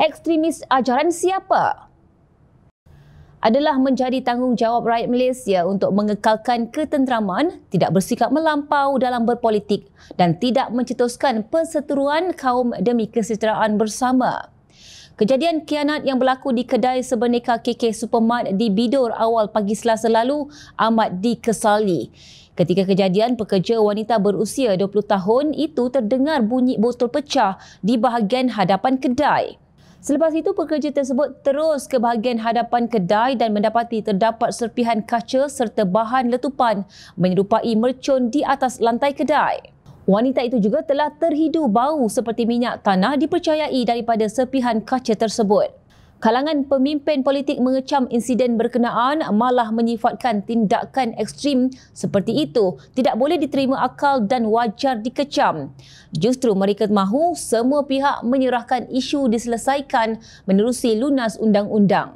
ekstremis ajaran siapa? Adalah menjadi tanggungjawab rakyat Malaysia untuk mengekalkan ketenteraman, tidak bersikap melampau dalam berpolitik dan tidak mencetuskan perseteruan kaum demi kesejahteraan bersama. Kejadian kianat yang berlaku di kedai sebenika KK Supermart di Bidur awal pagi selasa lalu amat dikesali. Ketika kejadian, pekerja wanita berusia 20 tahun itu terdengar bunyi botol pecah di bahagian hadapan kedai. Selepas itu, pekerja tersebut terus ke bahagian hadapan kedai dan mendapati terdapat serpihan kaca serta bahan letupan menyerupai mercon di atas lantai kedai. Wanita itu juga telah terhidu bau seperti minyak tanah dipercayai daripada serpihan kaca tersebut. Kalangan pemimpin politik mengecam insiden berkenaan malah menyifatkan tindakan ekstrim seperti itu tidak boleh diterima akal dan wajar dikecam. Justru mereka mahu semua pihak menyerahkan isu diselesaikan menerusi lunas undang-undang.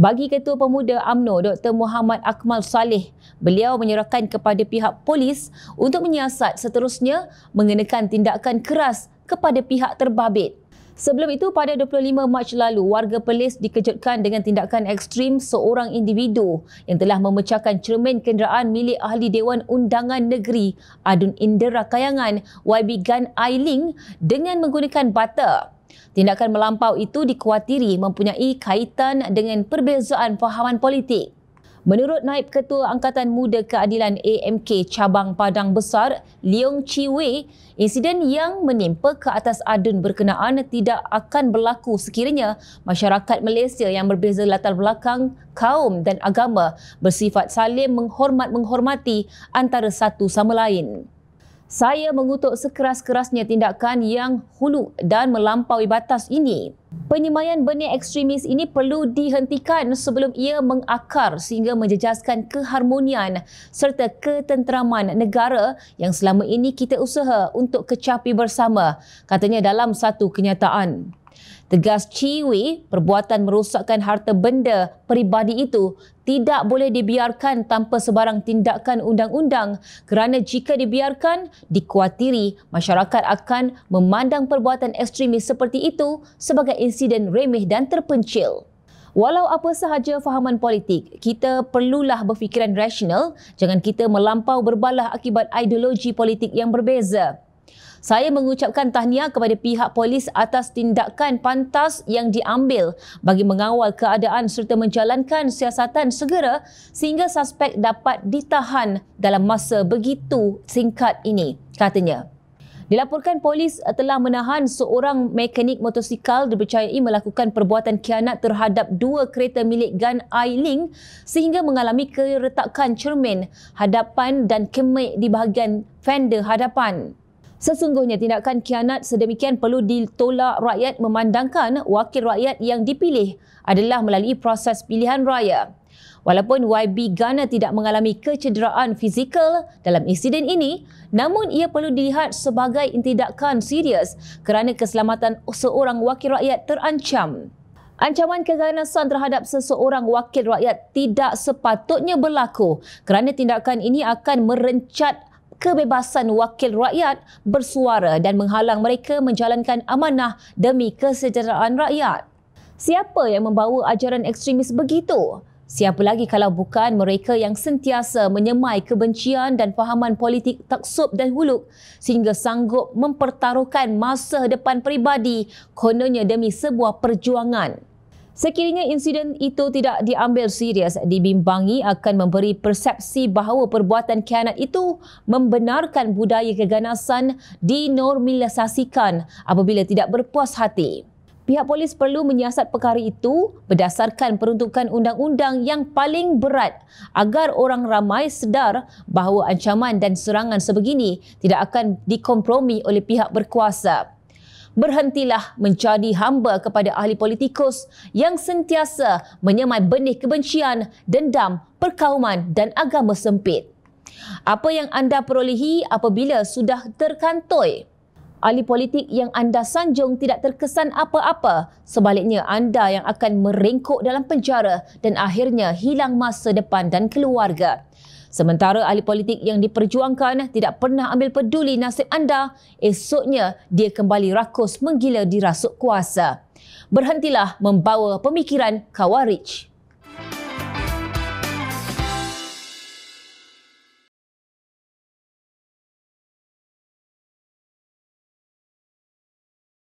Bagi Ketua Pemuda AMNO Dr. Muhammad Akmal Saleh, beliau menyerahkan kepada pihak polis untuk menyiasat seterusnya mengenakan tindakan keras kepada pihak terbabit. Sebelum itu, pada 25 Mac lalu, warga Perlis dikejutkan dengan tindakan ekstrim seorang individu yang telah memecahkan cermin kenderaan milik Ahli Dewan Undangan Negeri Adun Indera Kayangan YB Gan Ailing dengan menggunakan bata. Tindakan melampau itu dikhuatiri mempunyai kaitan dengan perbezaan fahaman politik. Menurut Naib Ketua Angkatan Muda Keadilan AMK Cabang Padang Besar, Leong Chi Wei, insiden yang menimpa ke atas adun berkenaan tidak akan berlaku sekiranya masyarakat Malaysia yang berbeza latar belakang kaum dan agama bersifat saling menghormat-menghormati antara satu sama lain. Saya mengutuk sekeras-kerasnya tindakan yang hulu dan melampaui batas ini, Penyemayan benih ekstremis ini perlu dihentikan sebelum ia mengakar sehingga menjejaskan keharmonian serta ketenteraman negara yang selama ini kita usaha untuk kecapi bersama, katanya dalam satu kenyataan. Tegas Chi perbuatan merosakkan harta benda peribadi itu tidak boleh dibiarkan tanpa sebarang tindakan undang-undang kerana jika dibiarkan, dikuatiri masyarakat akan memandang perbuatan ekstremis seperti itu sebagai insiden remeh dan terpencil. Walau apa sahaja fahaman politik, kita perlulah berfikiran rasional, jangan kita melampau berbalah akibat ideologi politik yang berbeza. Saya mengucapkan tahniah kepada pihak polis atas tindakan pantas yang diambil bagi mengawal keadaan serta menjalankan siasatan segera sehingga suspek dapat ditahan dalam masa begitu singkat ini, katanya. Dilaporkan polis telah menahan seorang mekanik motosikal dipercayai melakukan perbuatan kianat terhadap dua kereta milik Gan Ai Ling sehingga mengalami keretakan cermin hadapan dan kemek di bahagian fender hadapan. Sesungguhnya tindakan kianat sedemikian perlu ditolak rakyat memandangkan wakil rakyat yang dipilih adalah melalui proses pilihan raya. Walaupun YB Gana tidak mengalami kecederaan fizikal dalam insiden ini, namun ia perlu dilihat sebagai tindakan serius kerana keselamatan seorang wakil rakyat terancam. Ancaman keganasan terhadap seseorang wakil rakyat tidak sepatutnya berlaku kerana tindakan ini akan merencat kebebasan wakil rakyat bersuara dan menghalang mereka menjalankan amanah demi kesejahteraan rakyat. Siapa yang membawa ajaran ekstremis begitu? Siapa lagi kalau bukan mereka yang sentiasa menyemai kebencian dan fahaman politik taksub dan huluk sehingga sanggup mempertaruhkan masa depan peribadi kononnya demi sebuah perjuangan. Sekiranya insiden itu tidak diambil serius, dibimbangi akan memberi persepsi bahawa perbuatan kianat itu membenarkan budaya keganasan dinormalisasikan apabila tidak berpuas hati. Pihak polis perlu menyiasat perkara itu berdasarkan peruntukan undang-undang yang paling berat agar orang ramai sedar bahawa ancaman dan serangan sebegini tidak akan dikompromi oleh pihak berkuasa berhentilah menjadi hamba kepada ahli politikus yang sentiasa menyemai benih kebencian, dendam, perkauman dan agama sempit. Apa yang anda perolehi apabila sudah terkantoi? Ahli politik yang anda sanjung tidak terkesan apa-apa, sebaliknya anda yang akan meringkuk dalam penjara dan akhirnya hilang masa depan dan keluarga. Sementara ahli politik yang diperjuangkan tidak pernah ambil peduli nasib anda, esoknya dia kembali rakus menggila dirasuk kuasa. Berhentilah membawa pemikiran Kawarich.